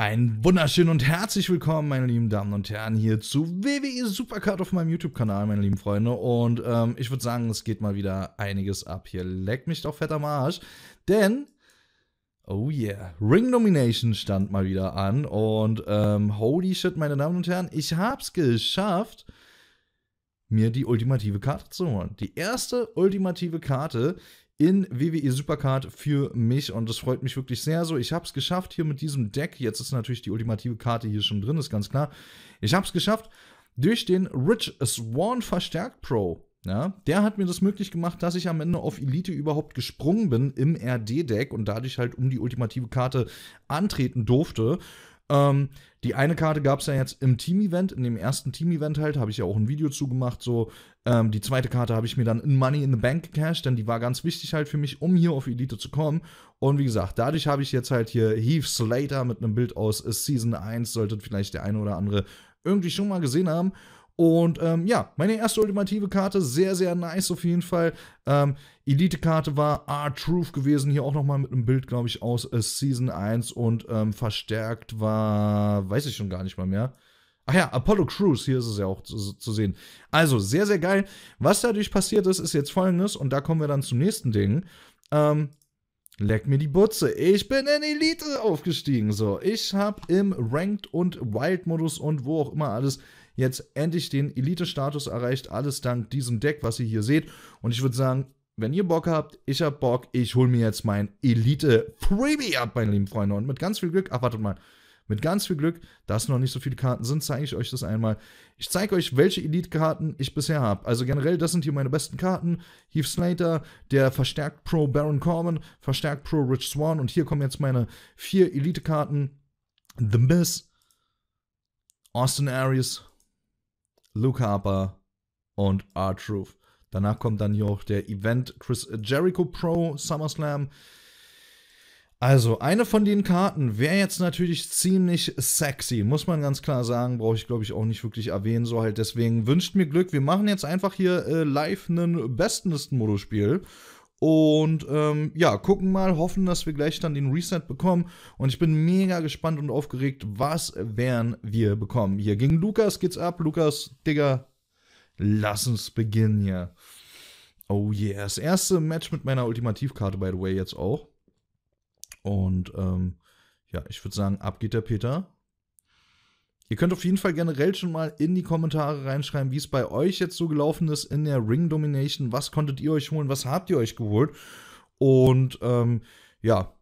Ein wunderschön und herzlich willkommen, meine lieben Damen und Herren, hier zu WWE Supercard auf meinem YouTube-Kanal, meine lieben Freunde. Und ähm, ich würde sagen, es geht mal wieder einiges ab hier. Leck mich doch fett am Arsch. Denn, oh yeah, Ring Nomination stand mal wieder an. Und ähm, holy shit, meine Damen und Herren, ich hab's geschafft, mir die ultimative Karte zu holen. Die erste ultimative Karte, in WWE Supercard für mich und das freut mich wirklich sehr so. Ich habe es geschafft hier mit diesem Deck. Jetzt ist natürlich die ultimative Karte hier schon drin, ist ganz klar. Ich habe es geschafft durch den Rich Swan Verstärkt Pro. Ja, der hat mir das möglich gemacht, dass ich am Ende auf Elite überhaupt gesprungen bin im RD-Deck und dadurch halt um die ultimative Karte antreten durfte. Ähm, die eine Karte gab es ja jetzt im Team-Event, in dem ersten Team-Event halt, habe ich ja auch ein Video zugemacht. So, ähm, die zweite Karte habe ich mir dann in Money in the Bank gecashed, denn die war ganz wichtig halt für mich, um hier auf Elite zu kommen. Und wie gesagt, dadurch habe ich jetzt halt hier Heath Slater mit einem Bild aus Season 1, solltet vielleicht der eine oder andere irgendwie schon mal gesehen haben. Und ähm, ja, meine erste ultimative Karte, sehr, sehr nice auf jeden Fall. Ähm, Elite-Karte war R-Truth gewesen, hier auch nochmal mit einem Bild, glaube ich, aus äh, Season 1 und ähm, verstärkt war, weiß ich schon gar nicht mal mehr. Ach ja, Apollo Crews, hier ist es ja auch zu, zu, sehen. Also, sehr, sehr geil. Was dadurch passiert ist, ist jetzt folgendes, und da kommen wir dann zum nächsten Ding. Ähm, Leck mir die Butze. Ich bin in Elite aufgestiegen. So, ich habe im Ranked und Wild-Modus und wo auch immer alles jetzt endlich den Elite-Status erreicht. Alles dank diesem Deck, was ihr hier seht. Und ich würde sagen, wenn ihr Bock habt, ich hab Bock, ich hol mir jetzt mein Elite preview ab, meine lieben Freunde. Und mit ganz viel Glück, ach wartet mal, mit ganz viel Glück, dass noch nicht so viele Karten sind, zeige ich euch das einmal. Ich zeige euch, welche Elite-Karten ich bisher habe. Also generell, das sind hier meine besten Karten. Heath Slater, der verstärkt Pro Baron Corman, verstärkt Pro Rich Swan. Und hier kommen jetzt meine vier Elite-Karten. The Miss, Austin Aries, Luke Harper und R-Truth. Danach kommt dann hier auch der Event Chris Jericho Pro SummerSlam. Also, eine von den Karten wäre jetzt natürlich ziemlich sexy, muss man ganz klar sagen. Brauche ich, glaube ich, auch nicht wirklich erwähnen. So halt, deswegen wünscht mir Glück. Wir machen jetzt einfach hier äh, live ein bestenlisten Modospiel und ähm, ja, gucken mal, hoffen, dass wir gleich dann den Reset bekommen. Und ich bin mega gespannt und aufgeregt, was werden wir bekommen. Hier gegen Lukas geht's ab. Lukas, Digga, lass uns beginnen hier. Oh yeah, das erste Match mit meiner Ultimativkarte, by the way, jetzt auch. Und ähm, ja, ich würde sagen, ab geht der Peter. Ihr könnt auf jeden Fall generell schon mal in die Kommentare reinschreiben, wie es bei euch jetzt so gelaufen ist in der Ring Domination. Was konntet ihr euch holen? Was habt ihr euch geholt? Und ähm, ja,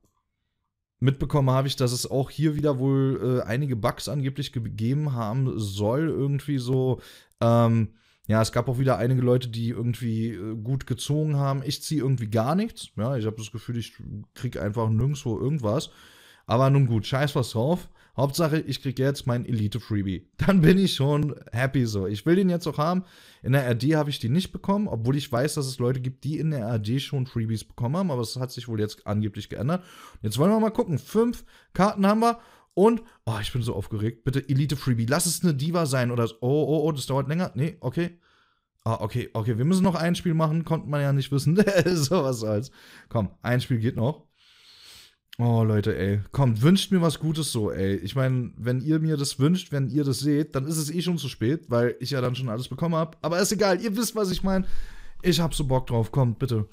mitbekommen habe ich, dass es auch hier wieder wohl äh, einige Bugs angeblich gegeben haben soll. Irgendwie so. Ähm, ja, es gab auch wieder einige Leute, die irgendwie äh, gut gezogen haben. Ich ziehe irgendwie gar nichts. Ja, ich habe das Gefühl, ich kriege einfach nirgendwo irgendwas. Aber nun gut, scheiß was drauf. Hauptsache, ich kriege jetzt mein Elite-Freebie. Dann bin ich schon happy so. Ich will den jetzt auch haben. In der RD habe ich die nicht bekommen, obwohl ich weiß, dass es Leute gibt, die in der RD schon Freebies bekommen haben. Aber es hat sich wohl jetzt angeblich geändert. Jetzt wollen wir mal gucken. Fünf Karten haben wir. Und, oh, ich bin so aufgeregt. Bitte Elite-Freebie. Lass es eine Diva sein. Oder, oh, oh, oh, das dauert länger. Nee, okay. Ah, okay, okay, wir müssen noch ein Spiel machen, konnte man ja nicht wissen. so was soll's. Komm, ein Spiel geht noch. Oh, Leute, ey. Kommt, wünscht mir was Gutes so, ey. Ich meine, wenn ihr mir das wünscht, wenn ihr das seht, dann ist es eh schon zu spät, weil ich ja dann schon alles bekommen habe. Aber ist egal, ihr wisst, was ich meine. Ich hab so Bock drauf, kommt, bitte.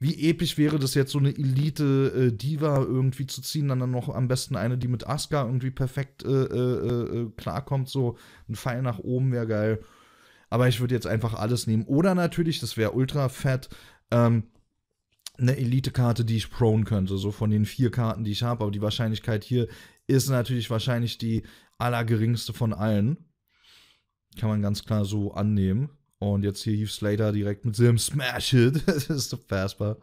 Wie episch wäre das jetzt, so eine Elite-Diva äh, irgendwie zu ziehen, dann, dann noch am besten eine, die mit Asuka irgendwie perfekt äh, äh, äh, äh klarkommt, so ein Pfeil nach oben wäre geil. Aber ich würde jetzt einfach alles nehmen. Oder natürlich, das wäre ultra fett, ähm, eine Elite-Karte, die ich prone könnte, so von den vier Karten, die ich habe. Aber die Wahrscheinlichkeit hier ist natürlich wahrscheinlich die allergeringste von allen. Kann man ganz klar so annehmen. Und jetzt hier Heath Slater direkt mit seinem Smash Hit. das ist unfassbar. So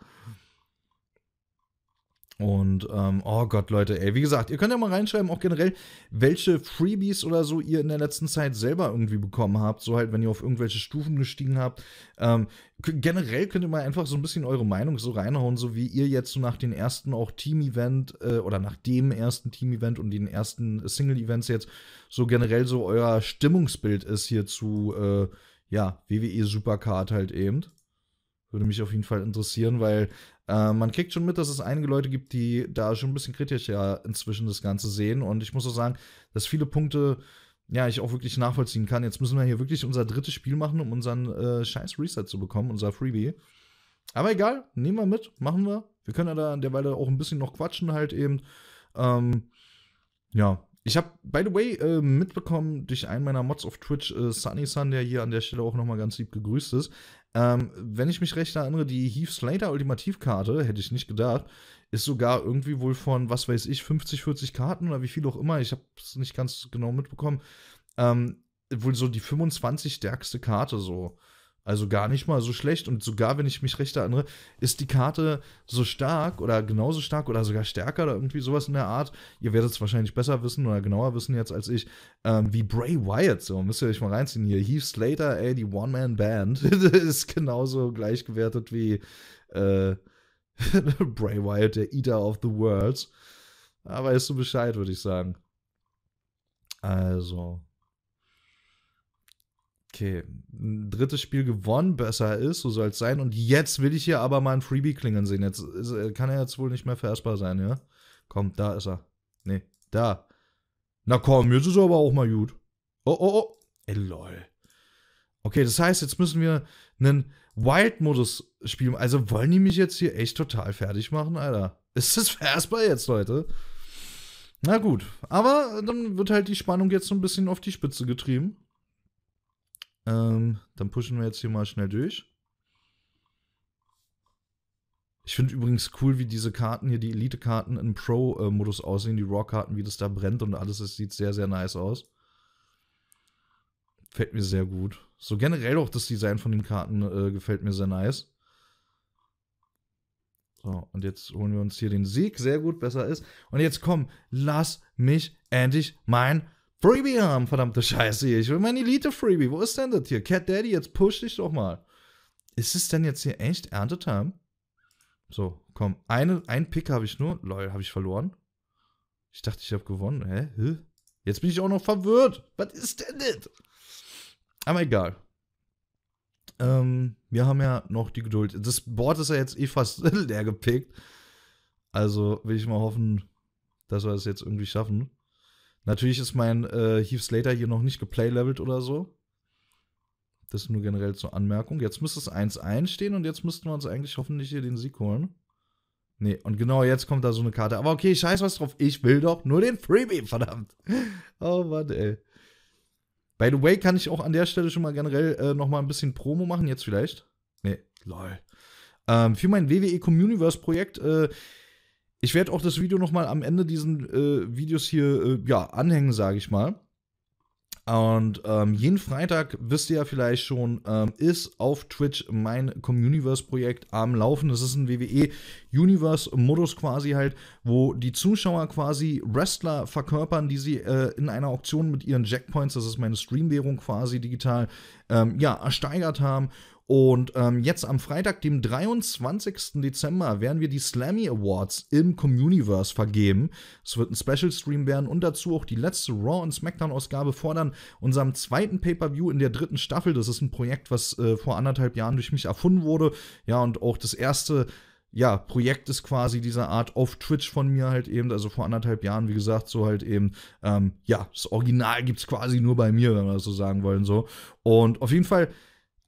und, ähm, oh Gott, Leute, ey, wie gesagt, ihr könnt ja mal reinschreiben, auch generell, welche Freebies oder so ihr in der letzten Zeit selber irgendwie bekommen habt. So halt, wenn ihr auf irgendwelche Stufen gestiegen habt. Ähm, generell könnt ihr mal einfach so ein bisschen eure Meinung so reinhauen, so wie ihr jetzt so nach dem ersten auch Team-Event äh, oder nach dem ersten Team-Event und den ersten Single-Events jetzt so generell so euer Stimmungsbild ist hier zu, äh, ja, WWE Supercard halt eben. Würde mich auf jeden Fall interessieren, weil äh, man kriegt schon mit, dass es einige Leute gibt, die da schon ein bisschen kritischer inzwischen das Ganze sehen. Und ich muss auch sagen, dass viele Punkte, ja, ich auch wirklich nachvollziehen kann. Jetzt müssen wir hier wirklich unser drittes Spiel machen, um unseren äh, scheiß Reset zu bekommen, unser Freebie. Aber egal, nehmen wir mit, machen wir. Wir können ja da derweil auch ein bisschen noch quatschen halt eben. Ähm, ja, ich habe, by the way, äh, mitbekommen durch einen meiner Mods auf Twitch, äh, Sunny Sun, der hier an der Stelle auch nochmal ganz lieb gegrüßt ist. Ähm, wenn ich mich recht erinnere, die Heath Slater Ultimativkarte, hätte ich nicht gedacht, ist sogar irgendwie wohl von, was weiß ich, 50, 40 Karten oder wie viel auch immer, ich habe es nicht ganz genau mitbekommen, ähm, wohl so die 25 stärkste Karte so. Also gar nicht mal so schlecht. Und sogar, wenn ich mich recht erinnere, ist die Karte so stark oder genauso stark oder sogar stärker oder irgendwie sowas in der Art. Ihr werdet es wahrscheinlich besser wissen oder genauer wissen jetzt als ich, ähm, wie Bray Wyatt. So, müsst ihr euch mal reinziehen hier. Heath Slater, ey, die One-Man-Band, ist genauso gleichgewertet wie äh, Bray Wyatt, der Eater of the Worlds. Aber ist so Bescheid, würde ich sagen. Also, okay, ein drittes Spiel gewonnen, besser ist, so soll es sein. Und jetzt will ich hier aber mal ein Freebie klingeln sehen. Jetzt ist, äh, kann er jetzt wohl nicht mehr vererstbar sein, ja? Komm, da ist er. Nee, da. Na komm, jetzt ist er aber auch mal gut. Oh, oh, oh. Ey, lol. Okay, das heißt, jetzt müssen wir einen Wild-Modus spielen. Also wollen die mich jetzt hier echt total fertig machen, Alter? Ist das vererstbar jetzt, Leute? Na gut, aber dann wird halt die Spannung jetzt so ein bisschen auf die Spitze getrieben. Ähm, dann pushen wir jetzt hier mal schnell durch. Ich finde übrigens cool, wie diese Karten hier, die Elite-Karten im Pro-Modus aussehen, die Raw-Karten, wie das da brennt und alles. Es sieht sehr, sehr nice aus. Fällt mir sehr gut. So generell auch das Design von den Karten äh, gefällt mir sehr nice. So, und jetzt holen wir uns hier den Sieg. Sehr gut, besser ist. Und jetzt komm, lass mich endlich mein Freebie haben, verdammte Scheiße Ich will mein Elite-Freebie. Wo ist denn das hier? Cat Daddy, jetzt push dich doch mal. Ist es denn jetzt hier echt Erntetime? So, komm. Eine, ein Pick habe ich nur. Lol, habe ich verloren? Ich dachte, ich habe gewonnen. Hä? Hä? Jetzt bin ich auch noch verwirrt. Was ist denn das? Aber egal. Ähm, wir haben ja noch die Geduld. Das Board ist ja jetzt eh fast leer gepickt. Also will ich mal hoffen, dass wir es das jetzt irgendwie schaffen. Natürlich ist mein äh, Heath Slater hier noch nicht geplaylevelt oder so. Das nur generell zur Anmerkung. Jetzt müsste es 1-1 stehen und jetzt müssten wir uns eigentlich hoffentlich hier den Sieg holen. Nee, und genau jetzt kommt da so eine Karte. Aber okay, scheiß was drauf. Ich will doch nur den Freebie, verdammt. Oh Mann, ey. By the way, kann ich auch an der Stelle schon mal generell äh, noch mal ein bisschen Promo machen, jetzt vielleicht? Nee, lol. Ähm, für mein WWE Communiverse Projekt, äh, ich werde auch das Video nochmal am Ende diesen äh, Videos hier äh, ja, anhängen, sage ich mal. Und ähm, jeden Freitag, wisst ihr ja vielleicht schon, ähm, ist auf Twitch mein Communiverse-Projekt am Laufen. Das ist ein WWE-Universe-Modus quasi halt, wo die Zuschauer quasi Wrestler verkörpern, die sie äh, in einer Auktion mit ihren Jackpoints, das ist meine Streamwährung quasi digital, ähm, ja, ersteigert haben. Und ähm, jetzt am Freitag, dem 23. Dezember, werden wir die Slammy Awards im Communiverse vergeben. Es wird ein Special Stream werden und dazu auch die letzte Raw und SmackDown Ausgabe fordern unserem zweiten Pay-per-View in der dritten Staffel. Das ist ein Projekt, was äh, vor anderthalb Jahren durch mich erfunden wurde. Ja, und auch das erste ja, Projekt ist quasi dieser Art auf Twitch von mir halt eben, also vor anderthalb Jahren, wie gesagt, so halt eben, ähm, ja, das Original gibt es quasi nur bei mir, wenn wir das so sagen wollen, so. Und auf jeden Fall,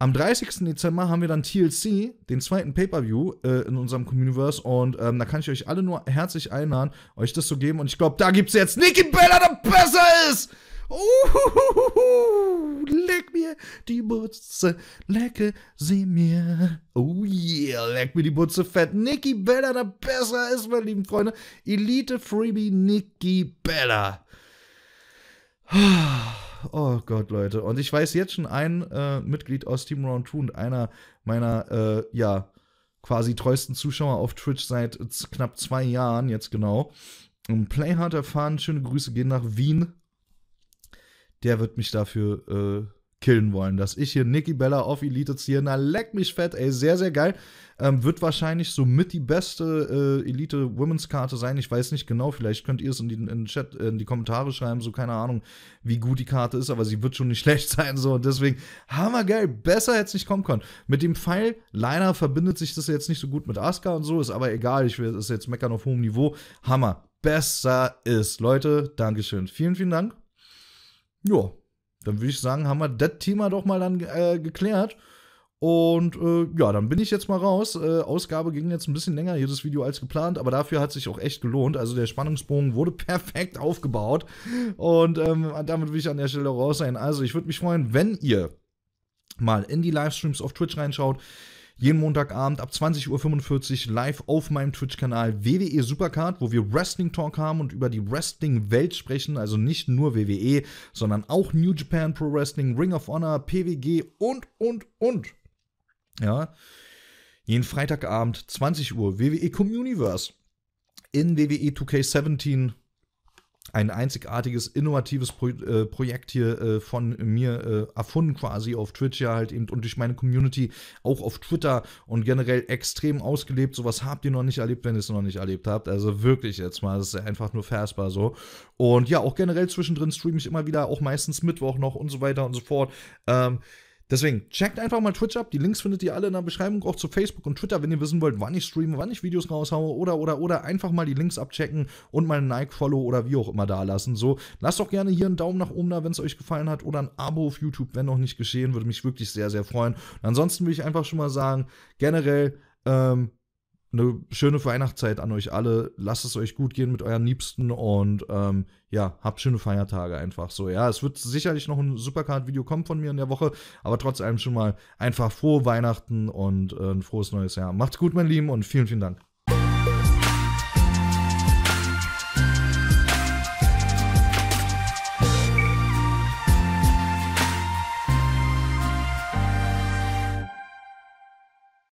am 30. Dezember haben wir dann TLC, den zweiten Pay-Per-View äh, in unserem Communiverse. Und ähm, da kann ich euch alle nur herzlich einladen, euch das zu geben. Und ich glaube, da gibt's jetzt Nikki Bella, der besser ist! Uhuhuhu, leck mir die Butze, lecke sie mir. Oh yeah, leck mir die Butze fett. Nikki Bella, der besser ist, meine lieben Freunde. Elite Freebie Nikki Bella. Ah. Oh Gott, Leute. Und ich weiß jetzt schon ein äh, Mitglied aus Team Round 2 und einer meiner, äh, ja, quasi treuesten Zuschauer auf Twitch seit knapp zwei Jahren jetzt genau. Und Playhard erfahren, schöne Grüße gehen nach Wien. Der wird mich dafür äh, killen wollen, dass ich hier Nicky Bella auf Elite ziehe. Na, leck mich fett, ey, sehr, sehr geil. Ähm, wird wahrscheinlich somit die beste äh, Elite Women's Karte sein. Ich weiß nicht genau, vielleicht könnt ihr es in, die, in den Chat, äh, in die Kommentare schreiben, so keine Ahnung, wie gut die Karte ist, aber sie wird schon nicht schlecht sein. So, und deswegen, hammergeil, besser hätte es nicht kommen können. Mit dem Pfeil, leider verbindet sich das jetzt nicht so gut mit Asuka und so, ist aber egal, ich will es jetzt meckern auf hohem Niveau. Hammer, besser ist. Leute, Dankeschön. Vielen, vielen Dank. Ja, dann würde ich sagen, haben wir das Thema doch mal dann äh, geklärt. Und äh, ja, dann bin ich jetzt mal raus. Äh, Ausgabe ging jetzt ein bisschen länger, jedes Video als geplant, aber dafür hat sich auch echt gelohnt. Also der Spannungsbogen wurde perfekt aufgebaut. Und ähm, damit will ich an der Stelle raus sein. Also ich würde mich freuen, wenn ihr mal in die Livestreams auf Twitch reinschaut. Jeden Montagabend ab 20.45 Uhr live auf meinem Twitch-Kanal WWE Supercard, wo wir Wrestling Talk haben und über die Wrestling-Welt sprechen. Also nicht nur WWE, sondern auch New Japan Pro Wrestling, Ring of Honor, PWG und, und, und. Ja. Jeden Freitagabend, 20 Uhr, WWE Communiverse. In WWE 2K17 ein einzigartiges, innovatives Pro äh, Projekt hier äh, von mir äh, erfunden quasi auf Twitch ja halt eben und durch meine Community auch auf Twitter und generell extrem ausgelebt. Sowas habt ihr noch nicht erlebt, wenn ihr es noch nicht erlebt habt. Also wirklich jetzt mal, das ist einfach nur fassbar so. Und ja, auch generell zwischendrin streame ich immer wieder, auch meistens Mittwoch noch und so weiter und so fort. Ähm, Deswegen, checkt einfach mal Twitch ab. Die Links findet ihr alle in der Beschreibung, auch zu Facebook und Twitter, wenn ihr wissen wollt, wann ich streame, wann ich Videos raushaue oder, oder, oder. Einfach mal die Links abchecken und mal ein Like-Follow oder wie auch immer da lassen. So, lasst doch gerne hier einen Daumen nach oben da, wenn es euch gefallen hat oder ein Abo auf YouTube, wenn noch nicht geschehen, würde mich wirklich sehr, sehr freuen. Und ansonsten will ich einfach schon mal sagen, generell, ähm, eine schöne Weihnachtszeit an euch alle. Lasst es euch gut gehen mit euren Liebsten und ähm, ja, habt schöne Feiertage einfach so. Ja, es wird sicherlich noch ein Supercard-Video kommen von mir in der Woche, aber trotz allem schon mal einfach frohe Weihnachten und äh, ein frohes neues Jahr. Macht's gut, mein Lieben, und vielen, vielen Dank.